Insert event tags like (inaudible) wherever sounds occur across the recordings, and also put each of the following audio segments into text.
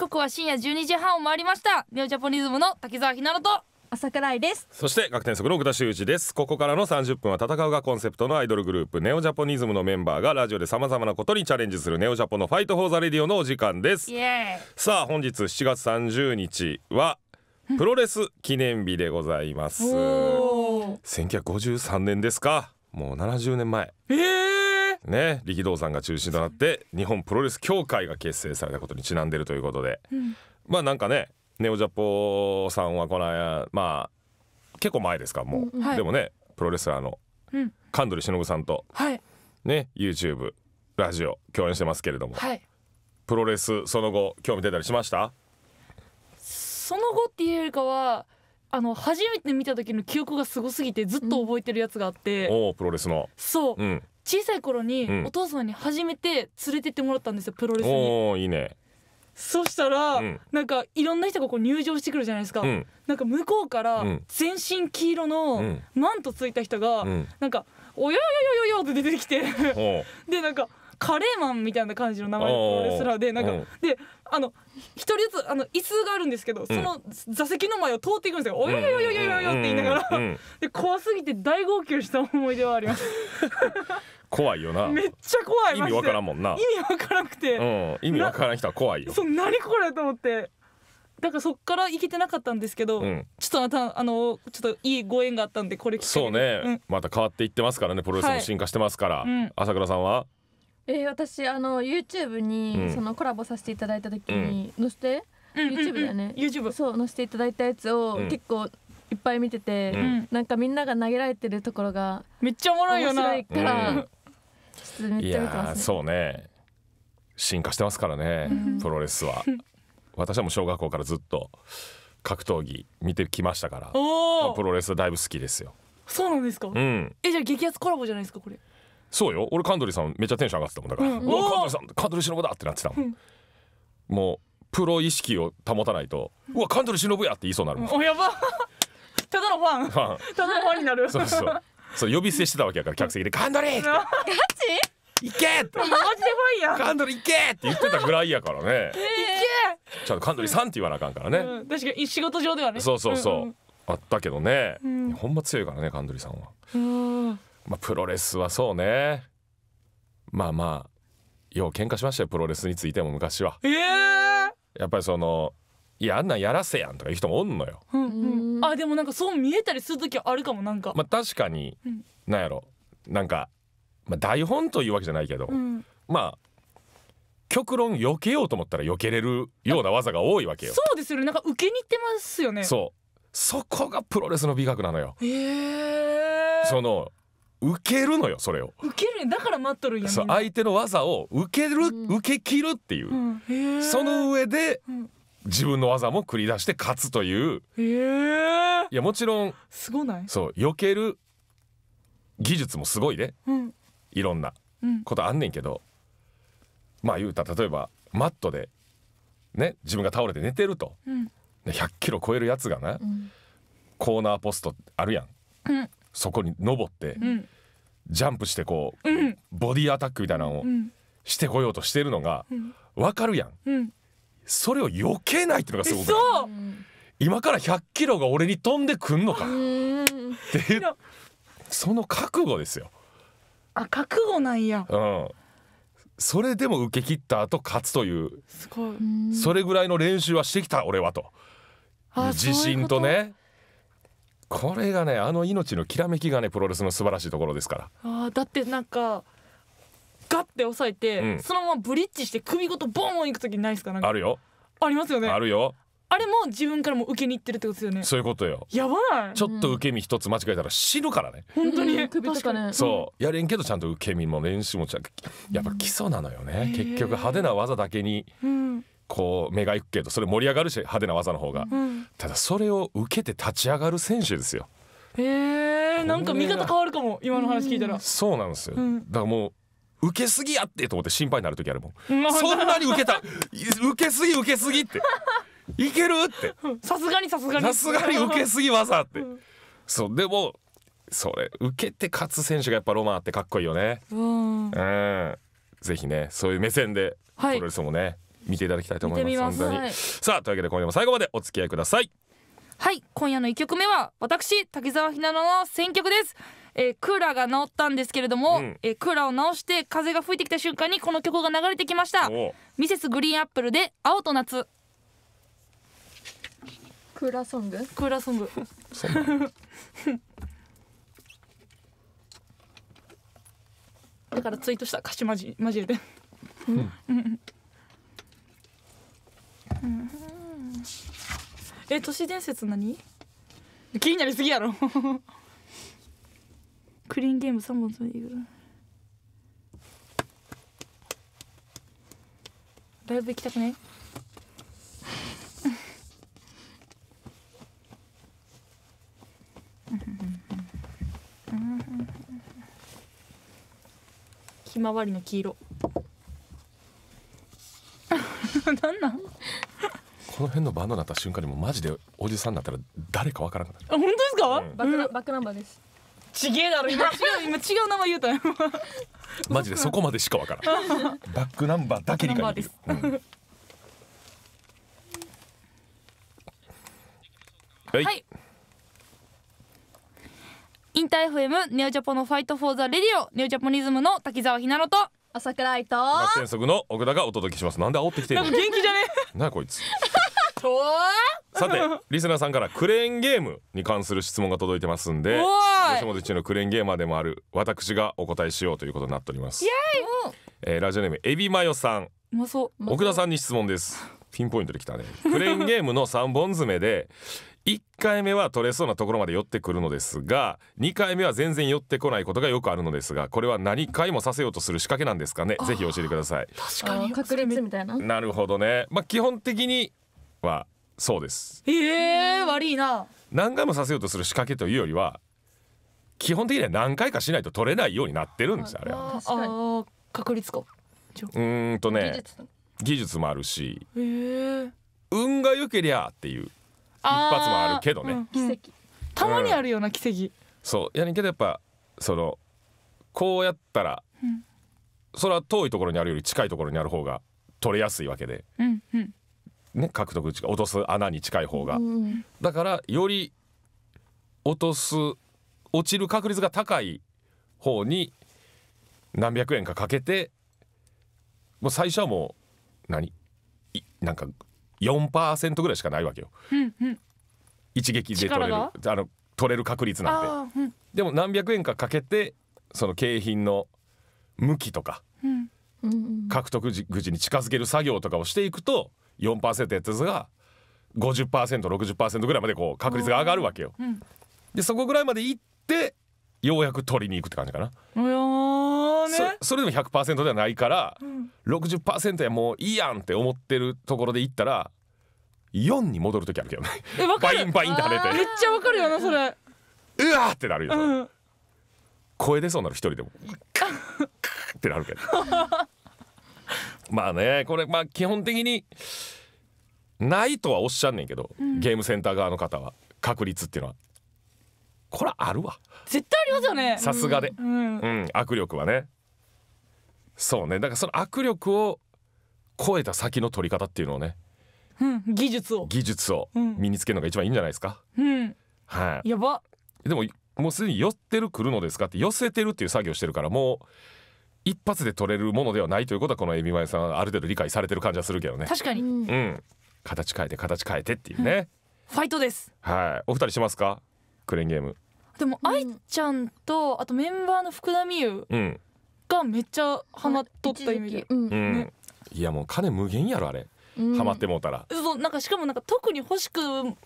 刻は深夜12時半を回りましたネオジャポニズムの滝沢ひなのと朝倉井ですそして学天則の奥田修一ですここからの30分は戦うがコンセプトのアイドルグループネオジャポニズムのメンバーがラジオで様々なことにチャレンジするネオジャポのファイトフォーザレディオのお時間ですさあ本日7月30日はプロレス記念日でございます1953年ですかもう70年前えーね力道山が中心となって日本プロレス協会が結成されたことにちなんでるということで、うん、まあなんかねネオジャポさんはこの間まあ結構前ですかもう、うんはい、でもねプロレスラーの神取忍さんと、はい、ね YouTube ラジオ共演してますけれども、はい、プロレスその後興味出たりしましたその後っていうよりかはあの初めて見た時の記憶がすごすぎてずっと覚えてるやつがあって、うん、おプロレスのそう、うん、小さい頃にお父さんに初めて連れてってもらったんですよプロレスに。おいいねそしたら、うん、なんかいろんな人がこう入場してくるじゃないですか、うん、なんか向こうから全身黄色のマントついた人が、うん、なんか「およよよよよ」って出てきて (laughs) でなんかカレーマンみたいな感じの名前のプロレスラーでなんか、であの一人ずつあの椅子があるんですけど、その座席の前を通っていくんですよ「およよよよよよ」って言いながら、で怖すぎて大号泣した思い出はあります (laughs) 怖いよなめっちゃ怖い意味わからんもんな意味わからなくて、うん、意味わからん人は怖いよそう何これと思ってだからそっから行けてなかったんですけど、うん、ちょっとまたあのちょっといいご縁があったんでこれそうね、うん、また変わっていってますからねプロレスも進化してますから、はい、朝倉さんはえー、私あの YouTube に、そのコラボさせていただいた時に載せて、うん、YouTube だよね、うんうん、YouTube そう載せていただいたやつを、結構いっぱい見てて、うん、なんかみんなが投げられてるところがめっちゃおもろいよな面白いから、スめっちゃ見てます、ね、そうね進化してますからね、プロレスは (laughs) 私はもう小学校からずっと格闘技見てきましたから、まあ、プロレスだいぶ好きですよそうなんですか、うん、えじゃあ激アツコラボじゃないですかこれそうよ俺カンドリさんめっちゃテンション上がってたもんだから、うん、おカンドリさんカンドリ忍だってなってたもん、うん、もうプロ意識を保たないと、うん、うわカンドリ忍やって言いそうになるもん、うん、おやばただのファンただのファンになるそうそうそう呼び捨てしてたわけやから客席で「カンドリー!」ガチ行け!」ってマジでカンドリー行け!」って言ってたぐらいやからね行けちゃんとカンドリーさんって言わなあかんからね、確かに仕事上ではねそうそうそう、あったけどね、ほんま強いからねカンドリーさんはまあプロレスはそうねまあまあよう喧嘩しましたよプロレスについても昔はやっぱりそのいやあんなんやらせやんとかいう人もおんのよ。うんうん、あでもなんかそう見えたりする時あるかもなんか、まあ、確かに、うんなんやろなんか、まあ、台本というわけじゃないけど、うんまあ極論避けようと思ったら避けれるような技が多いわけよ。そうですよねなんか受けに行ってますよねそうそこがプロレスの美学なのよ。へえその受けるのよそれを。受けるだから待っとるんやそう相手の技を受ける、うん受け切るっていう、うんその上でうん自分の技も繰り出して勝つという、えー、いやもちろんすごないそう避ける技術もすごいね、うん、いろんなことあんねんけど、うん、まあ言うた例えばマットで、ね、自分が倒れて寝てると、うん、100キロ超えるやつがな、うん、コーナーポストあるやん、うん、そこに登って、ジャンプしてこう、ボディアタックみたいなのをしてこようとしてるのが、う分かるやんそれを避けないっていうのがすごく今から100キロが俺に飛んでくんのかっていうその覚悟ですよあ覚悟なんや、うん、それでも受け切った後勝つというすごいそれぐらいの練習はしてきた俺はと自信とねこれがねあの命のきらめきがねプロレスの素晴らしいところですからあだってなんかガッて押さえて、うん、そのままブリッジして首ごとボーンいく時ないですかあるよありますよねあるよあれも自分からも受けに行ってるってことですよねそういうことよやばないちょっと受け身一つ間違えたら死ぬからね、うん、本当に首とかねそうやれんけどちゃんと受け身も練習もちゃやっぱ基礎なのよね、結局派手な技だけに、こう目が行くけどそれ盛り上がるし派手な技の方が、うん、ただそれを受けて立ち上がる選手ですよへえなんか見方変わるかも今の話聞いたら、そうなんですよ、うん、だからもう受けすぎやってと思って心配になる時あるもんそんなに受けた受けすぎ受けすぎって (laughs) いけるってさすがにさすがにさすがに受けすぎわざって、うん、そうでもそれ受けて勝つ選手がやっぱロマンってかっこいいよねうんぜひねそういう目線でプロレスもね、はい、見ていただきたいと思います、はい、さあというわけで今夜も最後までお付き合いくださいはい今夜の一曲目は私滝沢ひなの選曲ですえー、クーラーが直ったんですけれども、うん、えー、クーラーを直して風が吹いてきた瞬間にこの曲が流れてきましたミセスグリーンアップルで青と夏クーラーソングクーラーソングだからツイートした歌詞まじまじれうん、うん、え都市伝説何気になりすぎやろクリーンゲーム3本といるライブ行きたくいひまわりの黄色何んなんこの辺のバンドになった瞬間にもマジでおじさんになったら誰かわからなくなるあ本当ですか、うん、バックナンバーですちげえだろ今違う今違う名前言うたよ (laughs) マジでそこまでしかわからん (laughs) バックナンバーだけに解できる、はい、はい、インター FM ネオジャポのファイトフォーザレディオネオジャポニズムの滝沢ひなのと朝倉愛と学天則の奥田がお届けしますなんで煽ってきてるの元気じゃねな (laughs) こいつさて (laughs) リスナーさんからクレーンゲームに関する質問が届いてますんで吉本一のクレーンゲーマーでもある私がお答えしようということになっておりますイえーラジオネームエビマヨさんまそう奥田さんに質問ですピンポイントできたねクレーンゲームの三本爪で1回目は取れそうなところまで寄ってくるのですが2回目は全然寄ってこないことがよくあるのですがこれは何回もさせようとする仕掛けなんですかねぜひ教えてください確かに隠れみたいななるほどねまあ基本的にはそうですえー、悪いな何回もさせようとする仕掛けというよりは基本的には何回かしないと取れないようになってるんですあれはあ確率かうんとね技術もあるし、えー、運が良けりゃっていう一発もあるけどね、うん、奇跡たまにあるような奇跡、そうやねんけどやっぱそのこうやったら、うん、それは遠いところにあるより近いところにある方が取れやすいわけで、うんうん、ね、獲得落とす穴に近い方が、うん、だからより落とす落ちる確率が高い方に何百円かかけてもう最初はもう何なんか4%ぐらいしかないわけよ、うんうん、一撃で取れるあの取れる確率なんて、うん、でも何百円かかけてその景品の向きとか、うん、獲得口に近づける作業とかをしていくと4%やったやつが 50%60% ぐらいまでこう確率が上がるわけよ。うん、でそこぐらいまで行ってようやく取りに行くって感じかな。ね、そそれでも100%ではないから、うん、60%やもういいやんって思ってるところで行ったら4に戻る時あるけどねえかるバインバインって跳ねてめっちゃわかるよなそれうわーってなるよ、うん、声出そうなる一人でも (laughs) ってなるけどまあねこれまあ基本的にないとはおっしゃんねんけど、うん、ゲームセンター側の方は確率っていうのはこれあるわ絶対ありますよねさすがで、うん、うん、握力はねそうねだからその握力を超えた先の取り方っていうのをね、うん、技術を技術を身につけるのが一番いいんじゃないですか、うん、はい、やばでももうすでに寄ってるくるのですかって寄せてるっていう作業してるからもう一発で取れるものではないということはこのエビマヨさんある程度理解されてる感じはするけどね確かに、うん、形変えて形変えてっていうね、うん、ファイトですはいお二人しますかクレーンゲームでも愛ちゃんとあとメンバーの福田美優がめっちゃハマっとったイメージ、うんね、いやもう金無限やろあれハマってもうたら、そうなんかしかもなんか特に欲しく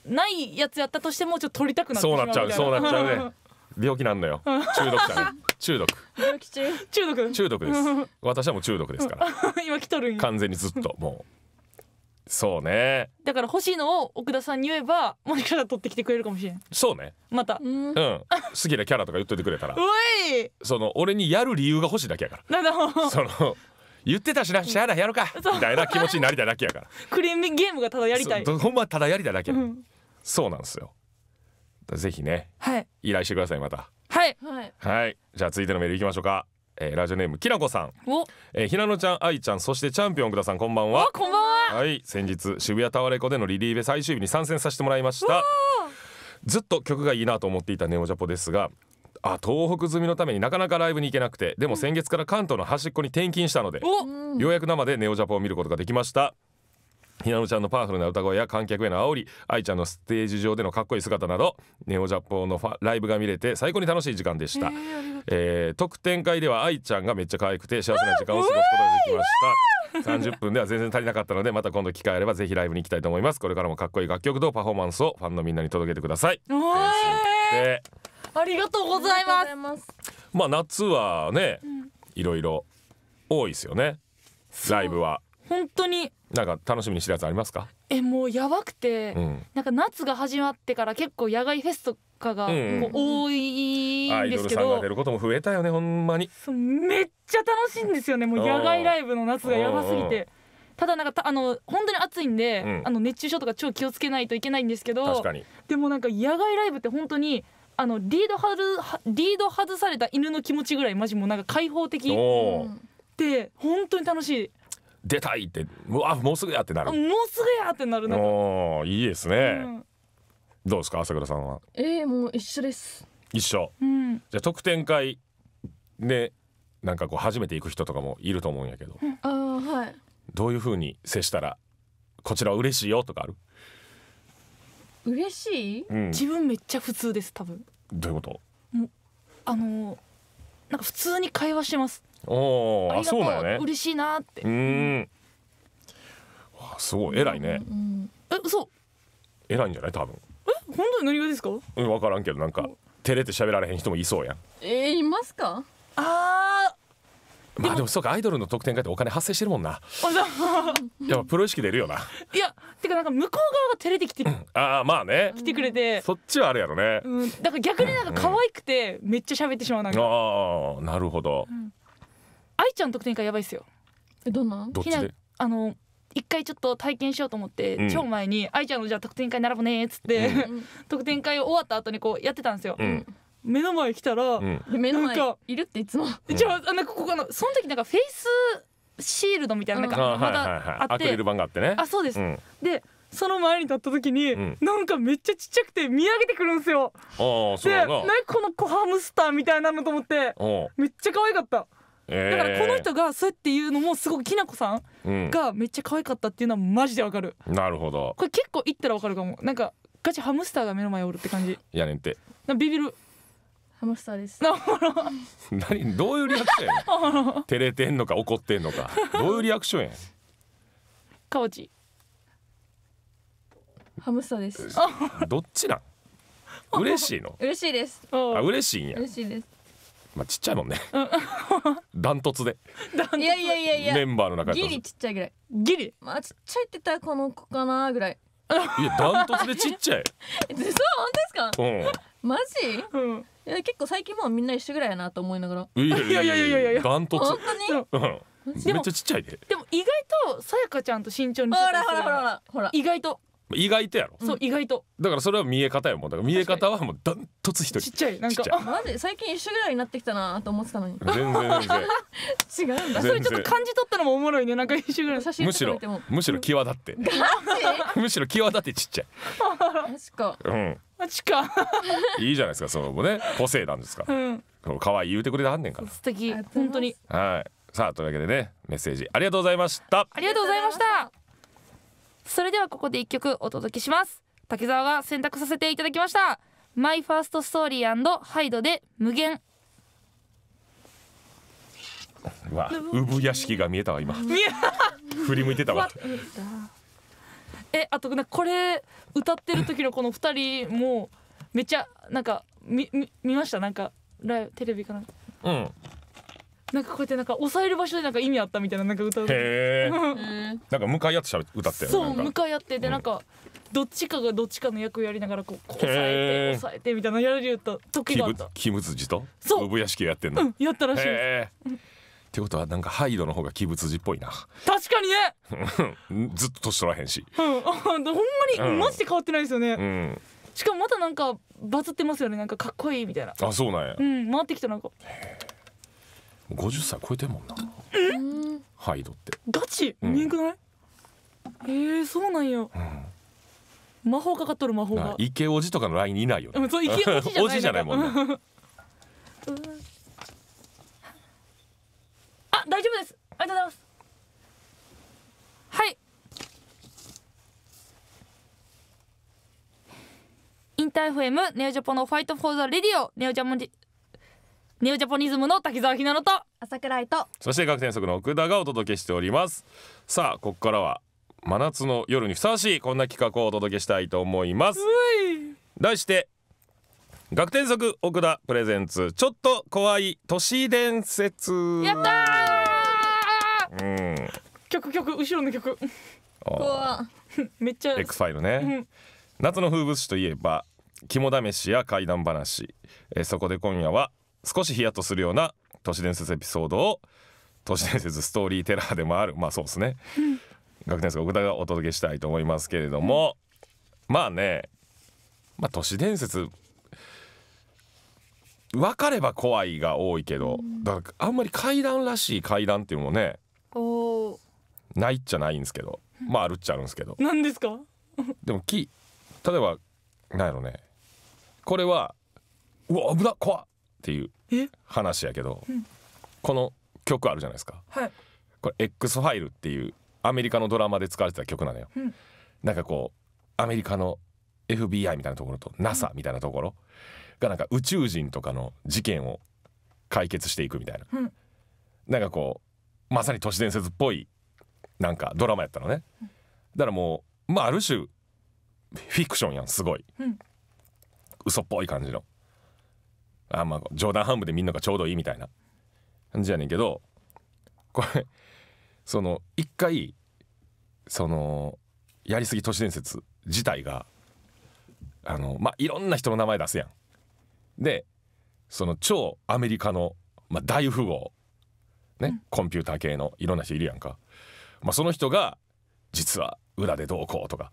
ないやつやったとしてもちょっと取りたくなってそうなっちゃうそうなっちゃうね病気なんだよ中毒者ね中毒病気中中毒中毒です私はもう中毒ですから (laughs) 今来とるん完全にずっともうそうねだから欲しいのを奥田さんに言えばもしかしら取ってきてくれるかもしれんそうねまたうん好きなキャラとか言っといてくれたらおいその俺にやる理由が欲しいだけやからなるほどその言ってたしなしゃあないやろかみたいな気持ちになりたいだけやからクレームゲームがただやりたいほんまただやりたいだけ、うん、そうなんですよぜひね、はい、依頼してくださいまたはい、はい、はい、じゃあ続いてのメールいきましょうか、えー、ラジオネームきなこさんお、えー、ひなのちゃんあいちゃんそしてチャンピオンくださんこんばんはこんばんははい先日渋谷タワレコでのリリーベ最終日に参戦させてもらいましたずっと曲がいいなと思っていたネオジャポですがあ東北済みのためになかなかライブに行けなくてでも先月から関東の端っこに転勤したのでようやく生でネオジャポを見ることができましたひなのちゃんのパワフルな歌声や観客への煽り愛ちゃんのステージ上でのかっこいい姿などネオジャポのファライブが見れて最高に楽しい時間でした、えーえー、特典会では愛ちゃんがめっちゃ可愛くて幸せな時間を過ごすことができました30 (laughs) 分では全然足りなかったのでまた今度機会あればぜひライブに行きたいと思いますこれからもかっこいい楽曲とパフォーマンスをファンのみんなに届けてください、ありがとうございますまあ夏はね、いろいろ多いですよねライブは本当になんか楽しみにしてるやつありますかえもうやばくて、うん、なんか夏が始まってから結構野外フェスとかが多いんですけど、うんん、ることも増えたよねほんまにめっちゃ楽しいんですよねもう野外ライブの夏がやばすぎて。ただなんかあの本当に暑いんで、うん、あの熱中症とか超気をつけないといけないんですけどでもなんか野外ライブって本当にあのリードはるリード外された犬の気持ちぐらいマジもうなんか開放的で本当に楽しい。出たいってうわもうすぐやってなるもうすぐやってなるなおいいですね、うん、どうですか朝倉さんはえー、もう一緒です一緒、うん、じゃあ特典会でなんかこう初めて行く人とかもいると思うんやけど、うん、あはいどういうふうに接したらこちら嬉しいよとかある嬉しい、うん、自分めっちゃ普通です多分どういうことうあのなんか普通に会話しますおおあそうなうう、ね、嬉しいなってうんすごい偉いね、うん、え嘘偉いんじゃない多分え本当に何がですかうん分からんけどなんか照れて喋られへん人もいそうやんえいますかあまあでもそうかアイドルの特典会ってお金発生してるもんなやっぱプロ意識出るよないやてかなんか向こう側が照れてきて、ああまあね来てくれて、そっちはあるやろね、うん、だから逆になんか可愛くてめっちゃ喋ってしまうなんああなるほど、ゃんの特典会やばいっすよえどんなどっちであの一回ちょっと体験しようと思って、うん超前に「愛ちゃんのじゃあ特典会並ぶね」っつって、うん特典 (laughs) 会終わった後にこうやってたんですよ、うん目の前来たら、うん目の前いるっていつもうんじゃあなんかここのその時なんかフェイスシールドみたいななんかまだあアクリル板があってねあそうです、うんでその前に立った時に、うんなんかめっちゃちっちゃくて見上げてくるんですよあそうで何このコハムスターみたいなのと思ってめっちゃ可愛かったえー、だからこの人がそうやって言うのもすごくきなこさんがめっちゃ可愛かったっていうのはマジでわかる、うん、なるほどこれ結構言ったらわかるかもなんかガチハムスターが目の前おるって感じやねんてなビビるハムスターです。何どういうリアクションや (laughs) 照れてんのか怒ってんのかどういうリアクションやん。かオちハムスターです。どっちなん。嬉しいの。嬉しいです。あ嬉しいんや。嬉しいです。まあちっちゃいもんね (laughs) ダントツでいやいやいやいやメンバーの中でギリちっちゃいぐらいギリまあちっちゃいって言ったらこの子かなぐらいいやダントツでちっちゃい (laughs) そう本当ですか、うん、マジ、うん、いや結構最近もみんな一緒ぐらいやなと思いながらいやいやいやいやいやダントツ本当に、うん、めっちゃちっちゃいででも意外とさやかちゃんと慎重にほらほらほらほら意外と意外とやろそう意外とだからそれは見え方やもん。だから見え方はもうダントツ一人ちっちゃいなんかあマジ最近一緒ぐらいになってきたなと思ってたのに全然全然 (laughs) 違うんだそれちょっと感じ取ったのもおもろいねなんか一緒ぐらい写真むしろむしろ際立って (laughs) むしろ際立ってちっちゃい確かうんマジか (laughs) いいじゃないですかそのね個性なんですかうん、可愛い言うてくれてはんねんから素敵本当にはいさあというわけでねメッセージありがとうございましたありがとうございましたそれではここで一曲お届けします竹沢が選択させていただきましたマイファーストストーリーハイドで無限わ産屋敷が見えたわ今振り向いてたわえあとなこれ歌ってる時のこの二人もめっちゃなんかみ見見ましたなんかライテレビかなうんなんかこうやってなんか抑える場所でなんか意味あったみたいななんか歌うへえなんか向かい合ってしゃべ歌ってそう向かい合ってでなんか、どっちかがどっちかの役をやりながらこうこう抑えて抑えてみたいなやられると時があったキム辻とそう産屋敷やってんの、うん、やったらしいうんってことはなんかハイドの方が鬼物っぽいな確かにねずっと年取らへんし、うん、あ (laughs) ほんまに、うん、マジで変わってないですよね、うん、しかもまたなんかバズってますよねなんかかっこいいみたいなあそうなんやうん回ってきたなんか五十歳超えてるもんなハイドってガチ、見えくないえー、そうなんや、うん、魔法かかっとる魔法が池おじとかのラインにいないよね、そう池おじじおじじゃないもんねあ大丈夫ですありがとうございますはいインターフェムネオジャポのファイトフォーザレディオネオジャモジニュージャポニズムの滝沢ひなのと朝倉井とそして学天則の奥田がお届けしておりますさあここからは真夏の夜にふさわしいこんな企画をお届けしたいと思います題して学天則奥田プレゼンツちょっと怖い都市伝説やったうん、曲曲後ろの曲怖 (laughs) めっちゃエ X ファイルね、うん、夏の風物詩といえば肝試しや怪談話えそこで今夜は少しヒヤッとするような都市伝説エピソードを都市伝説ストーリーテラーでもあるまあそうですね、学年生奥がお届けしたいと思いますけれども、うん、まあねまあ都市伝説分かれば怖いが多いけど、うん、だからあんまり階段らしい階段っていうのもねないっちゃないんですけどまああるっちゃあるんですけど何ですか (laughs) でも木例えばなやろねこれはうわ危な怖っっていう話やけど、うん、この曲あるじゃないですか、はい、これ X ファイルっていうアメリカのドラマで使われてた曲なのよ、うん、なんかこうアメリカの FBI みたいなところと NASA みたいなところがなんか宇宙人とかの事件を解決していくみたいな、うん、なんかこうまさに都市伝説っぽいなんかドラマやったのね、だからもうまあある種フィクションやんすごい、うん、嘘っぽい感じのあまあ冗談半分でみんながちょうどいいみたいな感じやねんけどこれその一回そのやりすぎ都市伝説自体があのまあいろんな人の名前出すやん。でその超アメリカの、まあ、大富豪ね、うん、コンピューター系のいろんな人いるやんか、まあ、その人が実は裏でどうこうとか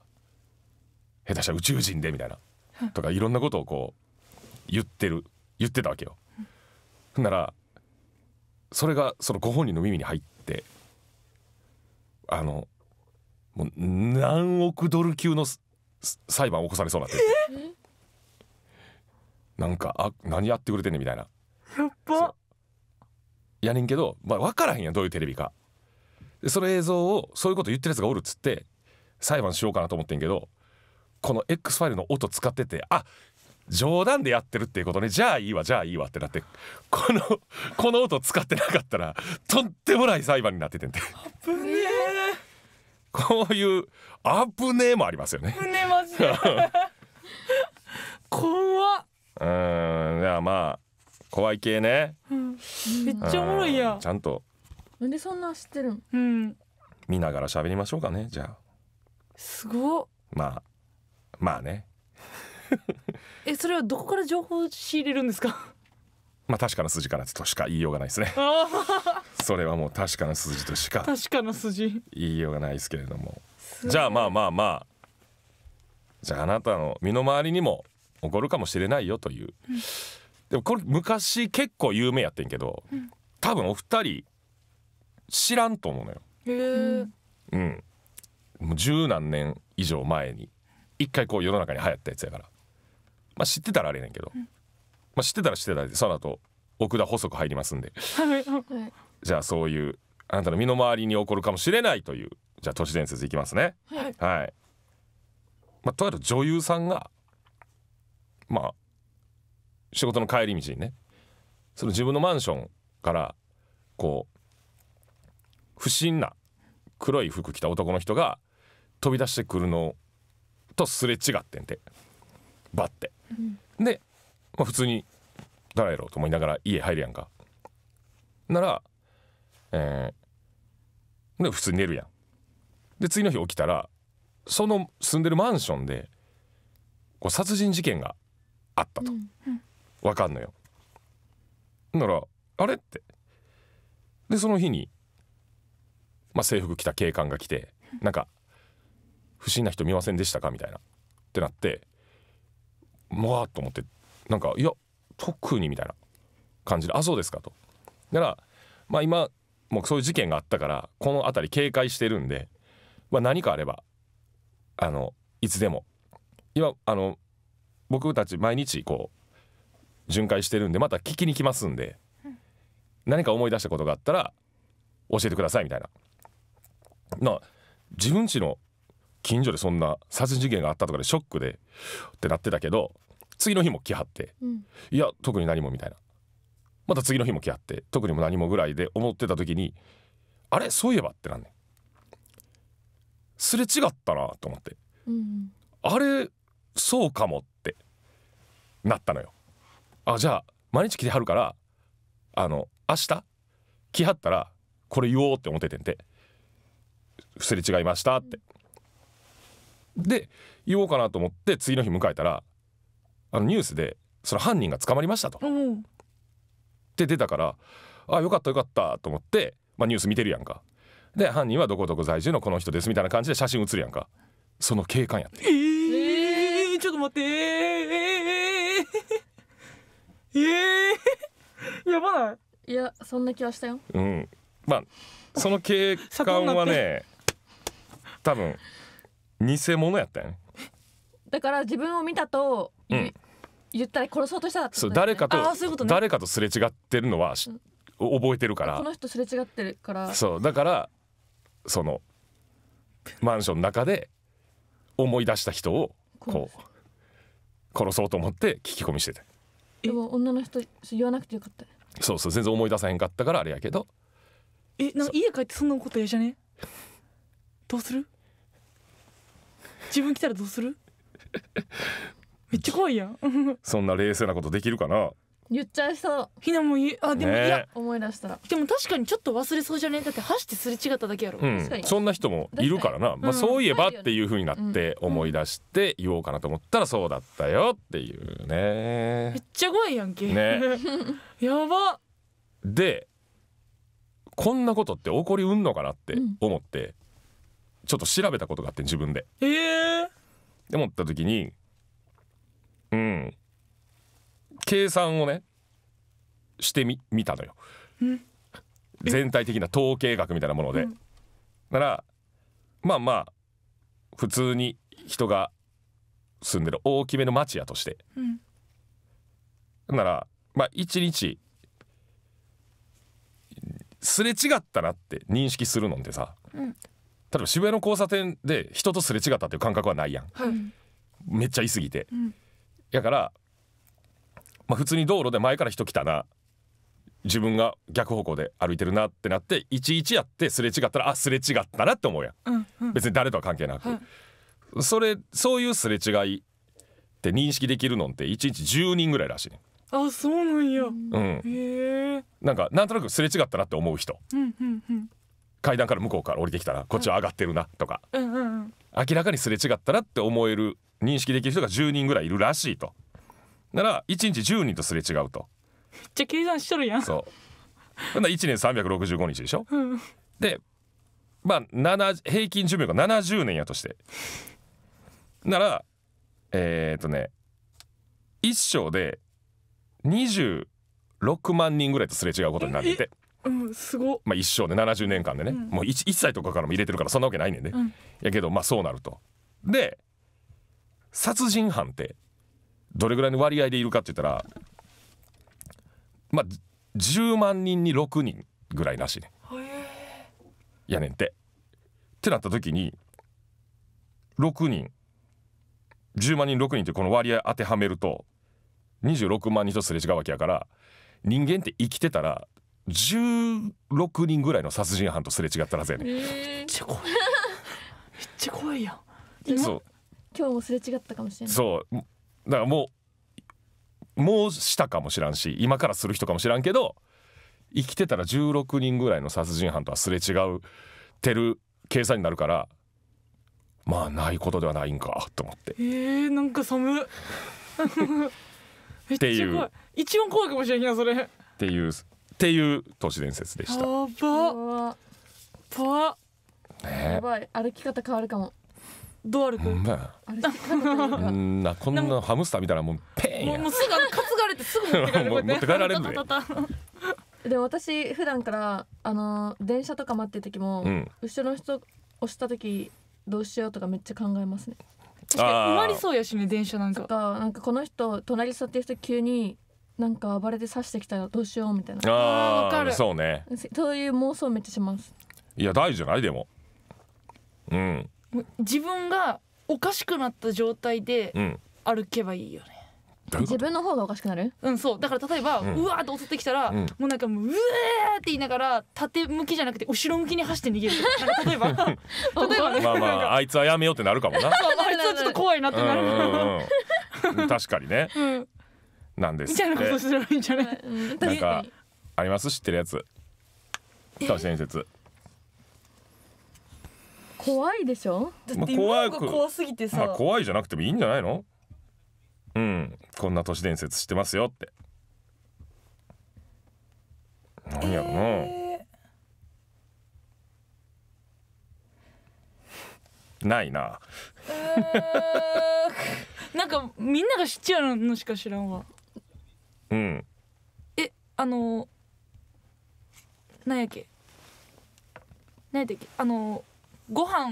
下手したら宇宙人でみたいなとかいろんなことをこう言ってる言ってたわけよ。ほんならそれがそのご本人の耳に入ってあのもう何億ドル級の裁判を起こされそうになってなんかあ何やってくれてんねんみたいな。やっやねんけど、まあ、分からへんやんどういうテレビか。でその映像をそういうこと言ってるやつがおるっつって裁判しようかなと思ってんけどこの X ファイルの音使っててあ冗談でやってるっていうことねじゃあいいわじゃあいいわってなってこのこの音使ってなかったらとんでもない裁判になっててんて危ねえこういう危ねえもありますよね危ねえマジで (laughs) 怖っうんいやまあ怖い系ね、うん、めっちゃおもろいやちゃんとなんでそんな知ってるん、うん、見ながら喋りましょうかねじゃあすごまあまあねえそれはどこから情報仕入れるんですか (laughs) まあ確かな筋からとしか言いようがないですね (laughs) それはもう確かな筋としか確かな筋言いようがないですけれどもじゃあまあまあまあじゃああなたの身の回りにも起こるかもしれないよというでもこれ昔結構有名やってんけど、うん、多分お二人知らんと思うのよ。へえうん、もう十何年以上前に一回こう世の中に流行ったやつやからまあ、知ってたらあれやねんけど、まあ、知ってたら知ってたでその後奥田細く入りますんでじゃあそういうあなたの身の回りに起こるかもしれないというじゃあ都市伝説いきますね。はい、はい、まあ、とある女優さんがまあ仕事の帰り道にねその自分のマンションからこう不審な黒い服着た男の人が飛び出してくるのとすれ違ってんてバッてうん、で、まあ、普通に誰やろうと思いながら家入るやんかならえー、で普通に寝るやんで次の日起きたらその住んでるマンションでこう殺人事件があったと、うんうん、かんのよならあれってでその日に、まあ、制服着た警官が来てなんか不審な人見ませんでしたかみたいなってなってもわっと思ってなんか「いや特に」みたいな感じで「あそうですか」と。だからまあ今もうそういう事件があったからこの辺り警戒してるんで、まあ、何かあればあのいつでも今あの僕たち毎日こう巡回してるんでまた聞きに来ますんで何か思い出したことがあったら教えてくださいみたいな。な自分ちの近所でそんな殺人事件があったとかでショックでってなってたけど次の日も来はって、うん、いや特に何もみたいなまた次の日も来はって特にも何もぐらいで思ってた時にあれそういえばってなんねんすれ違ったなと思って、うん、あれそうかもってなったのよあじゃあ毎日来てはるからあの明日来はったらこれ言おうって思っててんてすれ違いましたって、うんで言おうかなと思って次の日迎えたらあのニュースでその犯人が捕まりましたと。って出たからあよかったよかったと思って、まあ、ニュース見てるやんか。で犯人はどこどこ在住のこの人ですみたいな感じで写真写るやんかその警官やってえー、ちょっと待ってえー、えー、やばないいやそんな気はしたようんまあその警官はね多分偽物やったんねだから自分を見たと、うん、言ったら殺そうとしたら、ね、そう誰かとううと、ね、誰かとすれ違ってるのは、うん、覚えてるからこの人すれ違ってるからそうだからそのマンションの中で思い出した人をこう殺そうと思って聞き込みしててでも女の人言わなくてよかったそうそう全然思い出さへんかったからあれやけどえなんか家帰ってそんなことやじゃねどうする自分来たらどうする (laughs) めっちゃ怖いやん (laughs) そんな冷静なことできるかな言っちゃいそうひなも言あでも、ねいや思い出したらでも確かにちょっと忘れそうじゃねえだって走ってすれ違っただけやろ、う確かに、そんな人もいるからな、まあ、そういえばっていうふうになって思い出して言おうかなと思ったらそうだったよっていうねめっちゃ怖いやんけ、ね (laughs) やばでこんなことって起こりうんのかなって思って、ちょっと調べたことがあって自分で。えー、で思った時にうん計算をねしてみ見たのよ。全体的な統計学みたいなもので。ならまあまあ普通に人が住んでる大きめの町やとして。うん、ならまあ一日すれ違ったなって認識するのってさ、うん、例えば渋谷の交差点で人とすれ違ったっていう感覚はないやん、はい、めっちゃいすぎて、うん、やから、まあ、普通に道路で前から人来たな自分が逆方向で歩いてるなってなっていちいちやってすれ違ったらあすれ違ったなって思うやん、うんうん、別に誰とは関係なく、はい、それそういうすれ違いって認識できるのって1日10人ぐらいらしいねあそうなんや、うん、へえんかなんとなくすれ違ったなって思う人、うんうんうん階段から向こうから降りてきたらこっちは上がってるなとか、うんうんうん、明らかにすれ違ったなって思える認識できる人が10人ぐらいいるらしいとなら1日10人とすれ違うとめっちゃ計算しとるやんそうほんな1年365日でしょ、うん、でまあ平均寿命が70年やとしてならえっ、とね一章で26万人ぐらいとすれ違うことになっててうんすごまあ、一生で70年間でね、うんもう 1, 1歳とかからも入れてるからそんなわけないねんね、うんやけどまあそうなるとで殺人犯ってどれぐらいの割合でいるかって言ったらまあ10万人に6人ぐらいらしいねんやねんてってなった時に6人10万人6人ってこの割合当てはめると26万人とすれ違うわけやから人間って生きてたら16人ぐらいの殺人犯とすれ違ったらぜ、ね、えー、めっちゃ怖いやんそう今日もすれ違ったかもしれないそうだからもうもうしたかもしらんし今からする人かもしらんけど生きてたら16人ぐらいの殺人犯とはすれ違うてる計算になるからまあないことではないんかと思ってえー、なんか寒っていう (laughs) 一番怖いかもしれんやそれっていうっていう都市伝説でした。怖怖ねやばい歩き方変わるかもどう歩く、んまあ、歩き方るかんなこんなハムスターみたいなもんペーンやもうすぐ担がれてすぐ持って帰られるでも私普段からあのー電車とか待ってる時も、うん後ろの人押した時どうしようとかめっちゃ考えますね確かに埋まりそうやしね電車なんとかかなんかこの人隣座ってる人急になんか暴れて刺してきたらどうしようみたいなああわかるそうねそういう妄想めっちゃしますいや大事じゃないでもうん自分がおかしくなった状態で歩けばいいよね自分の方がおかしくなるうんそうだから例えば、ううわーって襲ってきたら、うんもうなんかもううえーって言いながら縦向きじゃなくて後ろ向きに走って逃げる例えば (laughs) 例えばね、まあまああいつはやめようってなるかもなあいつはちょっと怖いなってなる確かにねうんなんですみたいなことすればいいんじゃないなんかあります知ってるやつ都市伝説怖いでしょだって怖い怖すぎてさ、まあ、怖いじゃなくてもいいんじゃないのうんこんな都市伝説してますよって何やろな、えー、ないな、えー、(laughs) なんかみんなが知っちゃうのしか知らんわうん、えあのなんやっけ何やったっけあのご飯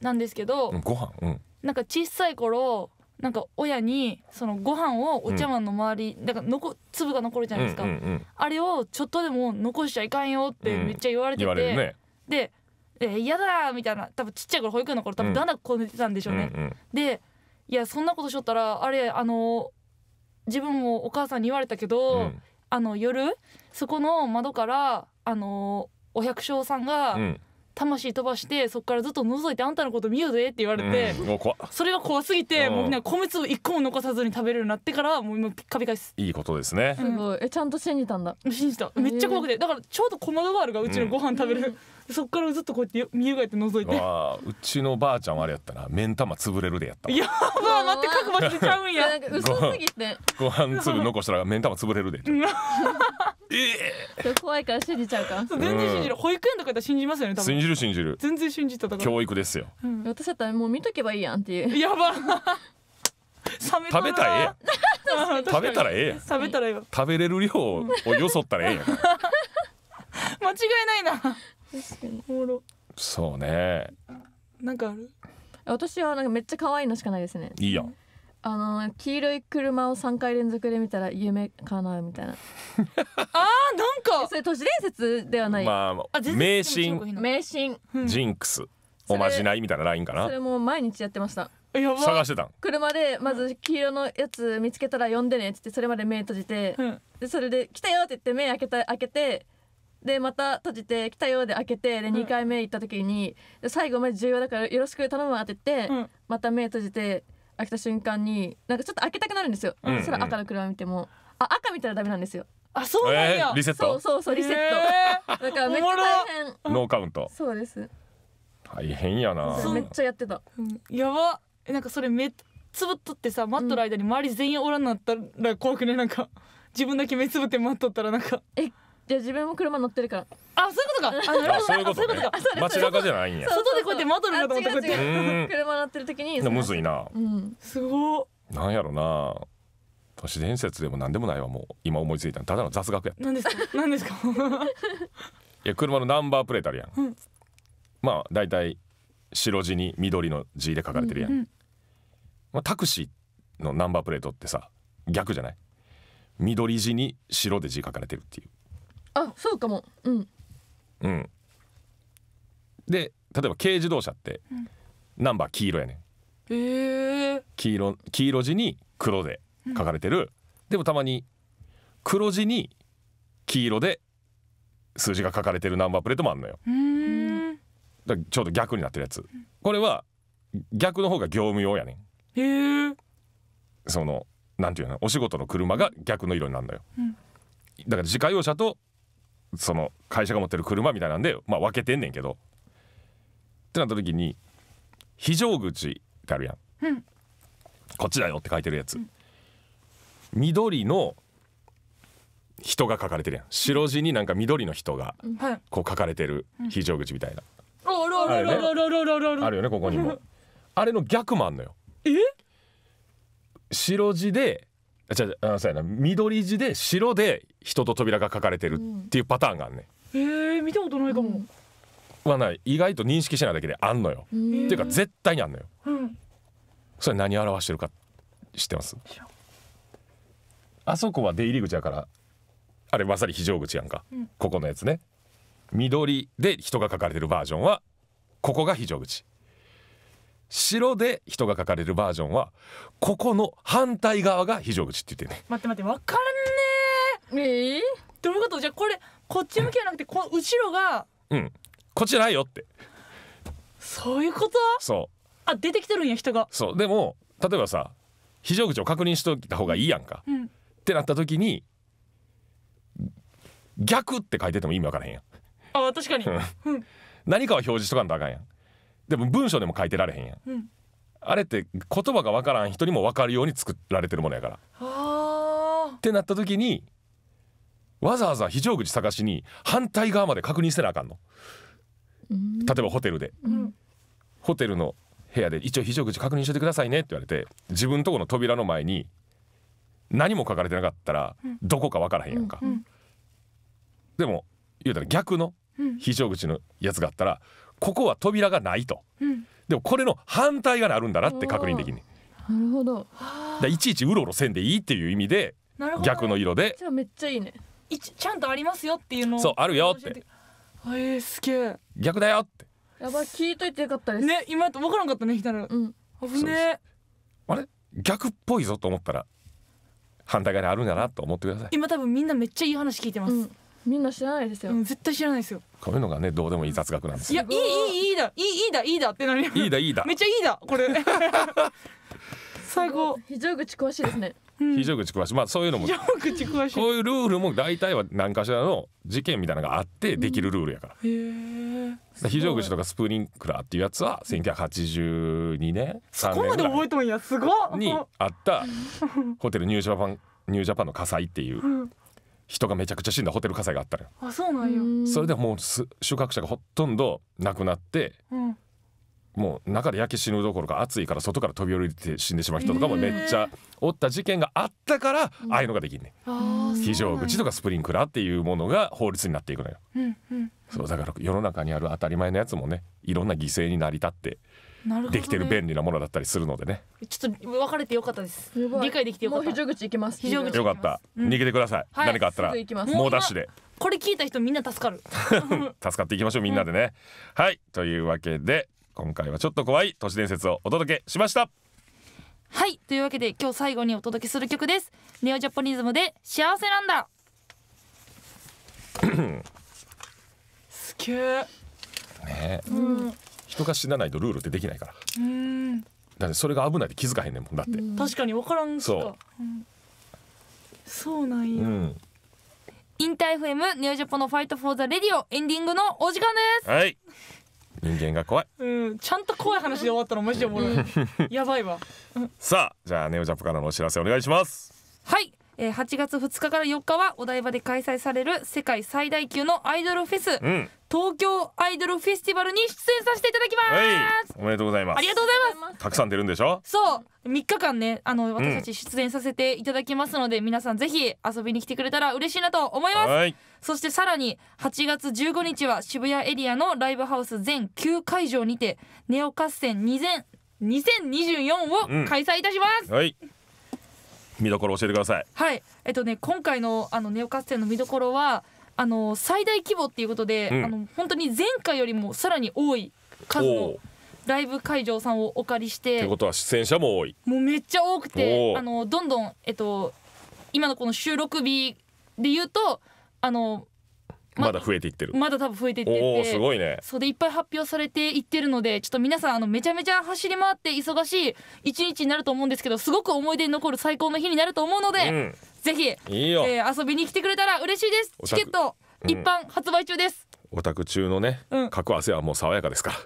なんですけど、うん、ご飯、うん、なんか小さい頃なんか親にそのご飯をお茶碗の周り、うん、なんか残粒が残るじゃないですか、うんうんうん、あれをちょっとでも残しちゃいかんよってめっちゃ言われてて、うんね、で「えー、嫌だ!」みたいな多分ちっちゃい頃保育園の頃多分だんだんこねてたんでしょうね。うんうん、でいやそんなことしとったらあれあの自分もお母さんに言われたけど、うん、あの夜そこの窓からあのお百姓さんが、魂飛ばしてそこからずっと覗いてあんたのこと見ようぜって言われて、うん、それが怖すぎて、うん、もうみんな米粒一個も残さずに食べるようになってからもう今ピッカピカですいいことですね、うん、えちゃんと信じたんだ (laughs) 信じためっちゃ怖くてだからちょうどコマドガールがうちのご飯食べる、そっからずっとこうやって見ゆがって覗いてあうちのばあちゃんはあれやったな目ん玉潰れるでやったやば待って覚悟してちゃうんや嘘すぎてご飯粒残したら目ん玉潰れるでええ怖いから信じちゃうか全然信じる、保育園とかで信じますよね信じる信じる全然信じた教育ですよ、うん、私だったらもう見とけばいいやんっていうやば (laughs) 食べたらええ食べたらええ食べたらええ食べれる量をよそったらええや (laughs) 間違いないなそうねなんかある私はなんかめっちゃ可愛いのしかないですねいいよ。あの黄色い車を三回連続で見たら夢叶うみたいな (laughs) ああなんかそれ都市伝説ではない、まあ、迷信迷信、うん、ジンクスおまじないみたいなラインかなそれも毎日やってました探してたん車でまず黄色のやつ見つけたら呼んでねっつってそれまで目閉じて、うん、でそれで「来たよ!」って言って目開けた開けてでまた閉じて来たようで開けてで2回目行った時に、うん、最後まで重要だからよろしく頼むわって言って、うん、また目閉じて開けた瞬間になんかちょっと開けたくなるんですよ、うんうん、そしたら赤の車見てもあ赤見たらダメなんですよあそうなんや、えー、リセットそうそうリセット、えー、だからめっちゃ大変ノーカウントそうです大変やなそうめっちゃやってた、うん、やばなんかそれ目つぶっとってさ待っとる間に周り全員おらんなったら怖くねなんか自分だけ目つぶって待っとったらなんかえじゃあ自分も車乗ってるからあそういうことかあなそういうことね街中じゃないんや外でこうやって待るのと思ってこうやって車乗ってる時にむずいなうんすごなんやろな都市伝説でもなんでもないわもう今思いついたただの雑学やなんですかなんですか (laughs) いや車のナンバープレートあるやん、うん、まあ大体白地に緑の字で書かれてるやん、うんうん、まあ、タクシーのナンバープレートってさ逆じゃない緑地に白で字書かれてるっていうあそうかもうんうんで例えば軽自動車ってナンバー黄色やねんへえ黄色黄色地に黒で書かれてる、うん、でもたまに黒地に黄色で数字が書かれてるナンバープレートもあんのよだちょうど逆になってるやつこれは逆の方が業務用やねんへえそのなんていうのお仕事の車が逆の色になるのよ、うん、だから自家用車とその会社が持ってる車みたいなんで、まあ、分けてんねんけどってなった時に非常口ってあるやん、うん、こっちだよって書いてるやつ、うん、緑の人が書かれてるやん白地になんか緑の人がこう書かれてる非常口みたいな、うん、ある、ね、るよねここにもあれの逆もあんのよえ白地でじゃあそうやな緑地で白で人と扉が描かれてるっていうパターンがあんね、うん、え見たことないかも、うん、はない意外と認識しないだけであんのよ、っていうか絶対にあんのよ、うん、それ何表してるか知ってますあそこは出入り口やからあれまさに非常口やんか、うん、ここのやつね緑で人が書かれてるバージョンはここが非常口白で人が書かれるバージョンはここの反対側が非常口って言ってね待って待って分かんねええー、どういうことじゃあこれこっち向きじゃなくて、この後ろがうんこちいよってそういうことそうあ出てきてるんや人がそうでも例えばさ非常口を確認しといた方がいいやんか、うん、ってなった時に逆って書いてても意味わからへんやんあ確かに、何かを表示しとかんとあかんやんでも文章でも書いてられへんやん、うん、あれって言葉が分からん人にも分かるように作られてるものやから。ってなった時にわざわざ非常口探しに反対側まで確認せなあかんの。例えばホテルで、うん、ホテルの部屋で一応非常口確認しといてくださいねって言われて自分とこの扉の前に何も書かれてなかったらどこか分からへんやんか、うんうん、でも言うたら逆の非常口のやつがあったらここは扉がないと、うん、でもこれの反対があるんだなって確認できんなるほどだいちいちうろうろせんでいいっていう意味で逆の色でじゃあめっちゃいいねいちちゃんとありますよっていうのをそうあるよってえー、すげえ逆だよってやばい聞いといてよかったですね今と分からんかったねひたるうん危ねあれ逆っぽいぞと思ったら反対側にあるんだなと思ってください今多分みんなめっちゃいい話聞いてます、うんみんな知らないですよ、絶対知らないですよこういうのがねどうでもいい雑学なんですいやいいいいいいだいいいいだいいだってなりいいだいいだめっちゃいいだこれ (laughs) 最後非常口詳しいですね非常口詳しいまあそういうのも非常口詳しいこういうルールも大体は何かしらの事件みたいなのがあってできるルールやから、うん、へ非常口とかスプリンクラーっていうやつは1982年3年そこまで覚えとんやすごにあったホテルニュージャパンニュージャパンの火災っていう人がめちゃくちゃ死んだホテル火災があったのよあそうなんやそれでもう宿泊者がほとんど亡くなって、うん、もう中で焼け死ぬどころか暑いから外から飛び降りて死んでしまう人とかもめっちゃおった事件があったから、ああいうのができんね、うん、非常口とかスプリンクラーっていうものが法律になっていくのよ、うんうん、そうだから世の中にある当たり前のやつもねいろんな犠牲になり立ってできてる便利なものだったりするのでね、ね、ちょっと別れてよかったです理解できてよかった非常口行きますよかった、うん、逃げてください、はい、何かあったらもうダッシュでこれ聞いた人みんな助かる (laughs) 助かっていきましょうみんなでね、うん、はいというわけで今回はちょっと怖い都市伝説をお届けしましたはいというわけで今日最後にお届けする曲ですネオジャポニズムで幸せなんだ (laughs) すげえね、うん人が死なないとルールってできないからだってそれが危ないって気づかへんねんもんだって確かに分からんそう、そうなんや、うん、インター FM ネオジャポのファイトフォーザレディオエンディングのお時間ですはい人間が怖い、うん、ちゃんと怖い話で終わったのマジでおもろいやばいわさあじゃあネオジャポからのお知らせお願いしますはいえー、8月2日から4日はお台場で開催される世界最大級のアイドルフェス、うん、東京アイドルフェスティバルに出演させていただきます、おめでとうございますありがとうございますたくさん出るんでしょそう3日間ねあの私たち出演させていただきますので、うん、皆さんぜひ遊びに来てくれたら嬉しいなと思いますそしてさらに8月15日は渋谷エリアのライブハウス全9会場にてネオ合戦2024を開催いたします、うんはい見どころ教えてくださいはいえっとね今回のあのネオカ合戦の見どころはあの最大規模っていうことで、うん、あの本当に前回よりもさらに多い数のライブ会場さんをお借りしてってことは出演者も多いもうめっちゃ多くてあのどんどんえっと今のこの収録日で言うとあのまだ増えていってるまだ多分増えていってておすごいねそうでいっぱい発表されていってるのでちょっと皆さんあのめちゃめちゃ走り回って忙しい一日になると思うんですけどすごく思い出に残る最高の日になると思うので、うん、ぜひいえー、遊びに来てくれたら嬉しいですチケット、一般発売中ですオタク中のね、かく汗はもう爽やかですから。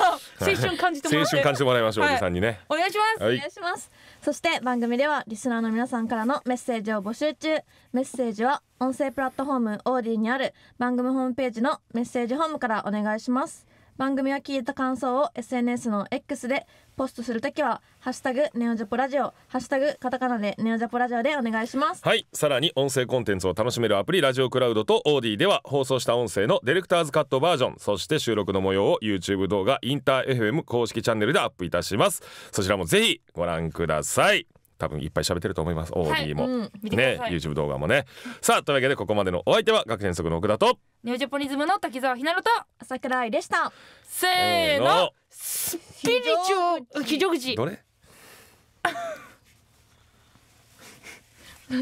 (laughs) 青春感じてもら (laughs) 青春感じてもらいましょう、おじさんにね。お願いします、お願いします。そして番組ではリスナーの皆さんからのメッセージを募集中。メッセージは音声プラットフォームオーディにある番組ホームページのメッセージホームからお願いします。番組を聞いた感想を SNS の X でポストするときは「ハッシュタグネオジャポラジオ」「ハッシュタグカタカナ」で「ネオジャポラジオ」でお願いしますはいさらに音声コンテンツを楽しめるアプリラジオクラウドとオーディでは放送した音声のディレクターズカットバージョンそして収録の模様を YouTube 動画インター FM 公式チャンネルでアップいたしますそちらもぜひご覧ください多分いっぱい喋ってると思いますオーディも、はいうん、ね YouTube 動画もねさあというわけでここまでのお相手は学年則の奥田とニュージャポニズムの滝沢ひなると桜井でしたせーのスピリチュアル非常口どれ